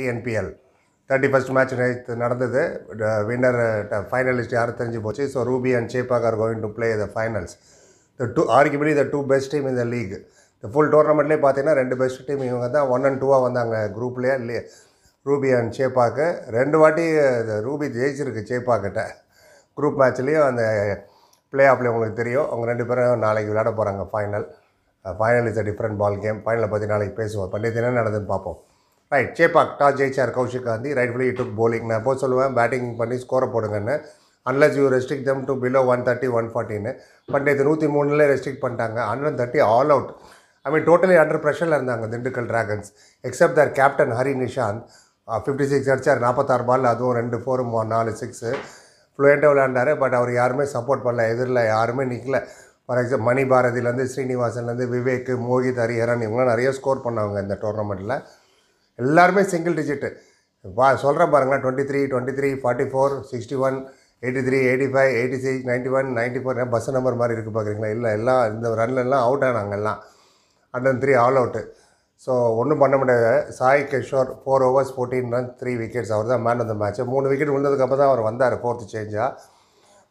TNPL thirty first match நேற்று நடந்தது winner finalist யாரும் தெரிஞ்சு போச்சு so Ruby and Chepauk are going to play the finals the two arguably the two best team இந்த லீக் இந்த ஃபுல் டோர்னமெண்ட்லேயே பார்த்தீங்கன்னா ரெண்டு பெஸ்ட் டீம் இவங்க தான் ஒன் அண்ட் டூவாக வந்தாங்க குரூப்லேயே இல்லையே ரூபி அண்ட் சேப்பாக்கு ரெண்டு வாட்டி ரூபி ஜெயிச்சிருக்கு சேப்பாக்கிட்ட குரூப் மேட்ச்லேயும் அந்த பிளே ஆஃப்ல உங்களுக்கு தெரியும் அவங்க ரெண்டு பேரும் நாளைக்கு விளையாட போகிறாங்க final final is a different ball game ஃபைனலை பற்றி நாளைக்கு பேசுவோம் பண்டிகை என்ன நடந்துன்னு பார்ப்போம் ரைட் சேப்பாக் டாஸ் ஜெயிச்சார் Kaushik Gandhi right fully took bowling நான் எப்போ சொல்லுவேன் பேட்டிங் பண்ணி ஸ்கோரை போடுங்கன்னு unless you restrict them to below one thirty one ஃபார்ட்டின்னு பட் இது நூற்றி மூணுல ரெஸ்ட்ரிக் பண்ணிட்டாங்க hundred thirty all out I mean totally under ப்ரெஷரில் இருந்தாங்க Dindigul Dragons except their captain Hari Nishant fifty six அடிச்சார் நாற்பத்தாறு பால் அதுவும் ரெண்டு ஃபோர் நாலு சிக்ஸு ஃப்ளூயண்ட்டாக விளையாண்டார் பட் அவர் யாருமே சப்போர்ட் பண்ணல எதிரில் யாருமே நிற்கல ஃபார் எக்ஸாம்பிள் மணி பாரதியிலேருந்து ஸ்ரீனிவாசன்லேருந்து விவேக் மோகித் ஹரிஹரன் இவங்களாம் நிறைய ஸ்கோர் பண்ணாங்க இந்த டோர்னமெண்ட்டில் எல்லாருமே சிங்கிள் டிஜிட்டு வா சொல்கிறேன் பாருங்களேன் twenty three twenty three forty four sixty one eighty three eighty five eighty six ninety one ninety four bus number மாதிரி இருக்குது பார்க்குறீங்களா இல்லை எல்லாம் இந்த ரன்லெல்லாம் அவுட் ஆனாங்க எல்லாம் and three all out so ஒன்றும் பண்ண முடியாது Sai Kishore four overs fourteen run three wickets அவர் தான் மேன் ஆஃப் த மேட்ச் மூணு விக்கெட் விழுந்ததுக்கப்புறம் தான் அவர் வந்தார் ஃபோர்த்து சேஞ்சாக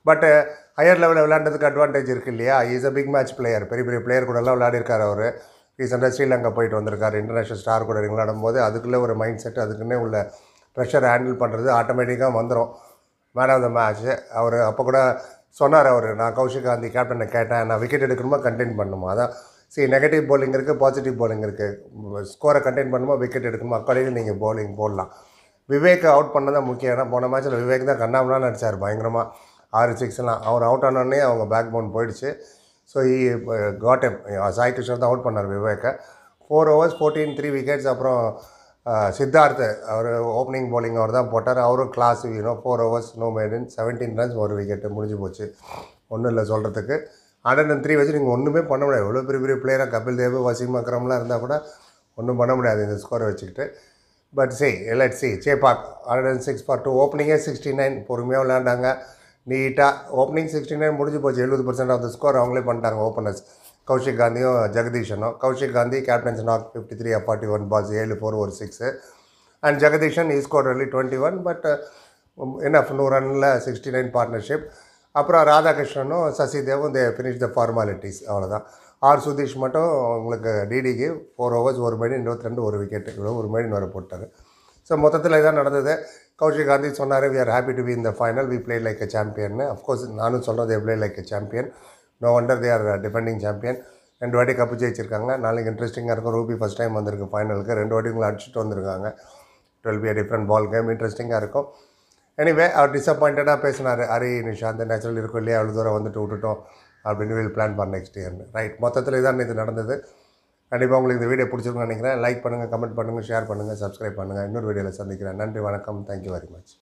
பட்டு ஹையர் லெவலில் விளையாண்டதுக்கு அட்வான்டேஜ் இருக்குது இல்லையா is a big match player பெரிய பெரிய பிளேயர் கூடலாம் விளையாடிருக்கார் அவர் ரீசெண்டாக ஸ்ரீலங்கா போயிட்டு வந்திருக்காரு இன்டர்நேஷ்னல் ஸ்டார் கூட விளையாடும் போது அதுக்குள்ளே ஒரு மைண்ட் செட் அதுக்குன்னே உள்ள ப்ரெஷர் ஹேண்டில் பண்ணுறது ஆட்டோமேட்டிக்காக வந்துடும் மேன் ஆஃப் த மேட்ச் அவர் அப்போ கூட சொன்னார் அவர் நான் கௌஷிக் காந்தி கேப்டனை கேட்டேன் நான் விக்கெட் எடுக்கணுமா கண்டெயின் பண்ணணுமா அதான் சரி நெகட்டிவ் போலிங் இருக்குது பாசிட்டிவ் போலிங் இருக்குது ஸ்கோரை கண்டெயின் பண்ணுமா விக்கெட் எடுக்கணுமா அக்கார்டிங்லி நீங்கள் போலிங் போடலாம் விவேக் அவுட் பண்ண தான் முக்கியம் ஏன்னா போன மேட்ச்சில் விவேக் தான் கண்ணாமலாம் நடித்தார் பயங்கரமாக ஆறு சிக்ஸ்லாம் அவர் அவுட் ஆனோடனே அவங்க பேக் போன் போயிடுச்சு so got em Sai Krishnan தான் அவுட் பண்ணார் விவேக்கை four overs fourteen three wickets அப்புறம் சித்தார்த் அவர் ஓப்பனிங் போலிங் அவர் தான் போட்டார் அவரும் கிளாஸ் வீணும் four overs no maiden seventeen runs ஒரு விக்கெட்டு முடிஞ்சு போச்சு ஒன்றும் இல்லை சொல்கிறதுக்கு ஹண்ட்ரட் அண்ட் த்ரீ வச்சு நீங்கள் ஒன்றுமே பண்ண முடியாது எவ்வளோ பெரிய பெரிய பிளேயராக கபில் தேவ் வசிம் அக்ரம்லாம் இருந்தால் கூட ஒன்றும் பண்ண முடியாது இந்த ஸ்கோரை வச்சுக்கிட்டு பட் சி எல்லாட் C Chepauk hundred and six for two ஓப்பனிங்கே சிக்ஸ்டி நைன் பொறுமையாக விளையாண்டாங்க நீட்டாக ஓப்பனிங் சிக்ஸ்டி நைன் முடிஞ்சு போச்சு எழுபது பர்சன்ட் ஆஃப் த ஸ்கோர் அவங்களே பண்ணிட்டாங்க ஓப்பனர்ஸ் கௌஷிக் காந்தியும் ஜெகதீஷனும் Kaushik Gandhi captains knock fifty three forty one balls ஏழு ஃபோர் ஒரு சிக்ஸு அண்ட் ஜெகதீஷன் ஈ score only twenty one but என்ன நூறு ரன்னில் சிக்ஸ்டி நைன் பார்ட்னர்ஷிப் அப்புறம் ராதாகிருஷ்ணனும் சசிதேவும் தே ஃபினிஷ் த ஃபார்மாலிட்டிஸ் அவ்வளோதான் ஆர் சுதீஷ் மட்டும் உங்களுக்கு டிடிக்கு ஃபோர் ஹவர்ஸ் ஒரு மணி இருபத்தி ரெண்டு ஒரு விக்கெட்டு இவ்வளோ ஒரு மணி வர போட்டார் ஸோ மொத்தத்தில் இதான் நடந்தது கௌஷிக் காந்தி சொன்னார் we are happy to be இந்த final we play like a champion of course நானும் சொல்கிறது எவ்ளே like a champion no wonder they are defending champion ரெண்டு வாட்டி கப்பு ஜெயிச்சிருக்காங்க நாளைக்கு இன்ட்ரெஸ்டிங்காக இருக்கும் ரூபி ஃபஸ்ட் டைம் வந்திருக்கு ஃபைனலுக்கு ரெண்டு வாட்டி உங்களை அடிச்சுட்டு வந்திருக்காங்க it'll be different ball game இன்ட்ரெஸ்டிங்காக இருக்கும் எனிவே அவர் டிஸப்பாயிண்டடாக பேசினார் ஹரி நிஷாந்த் நேச்சுரல் இருக்கும் இல்லையா அவ்வளோ தூரம் வந்துட்டு விட்டுட்டோம் அப்படின்னு வில் பிளான் பண்ண நெக்ஸ்ட் இயர்னு ரைட் மொத்தத்தில் தான் இது நடந்தது கண்டிப்பாக உங்களுக்கு இந்த வீடியோ பிடிச்சிருக்குன்னு நினைக்கிறேன் லைக் பண்ணுங்கள் கமெண்ட் பண்ணுங்கள் ஷேர் பண்ணுங்கள் சப்ஸ்கிரைப் பண்ணுங்கள் இன்னொரு வீடியோவில் சந்திக்கிறேன் நன்றி வணக்கம் தேங்க்யூ வெரி மச்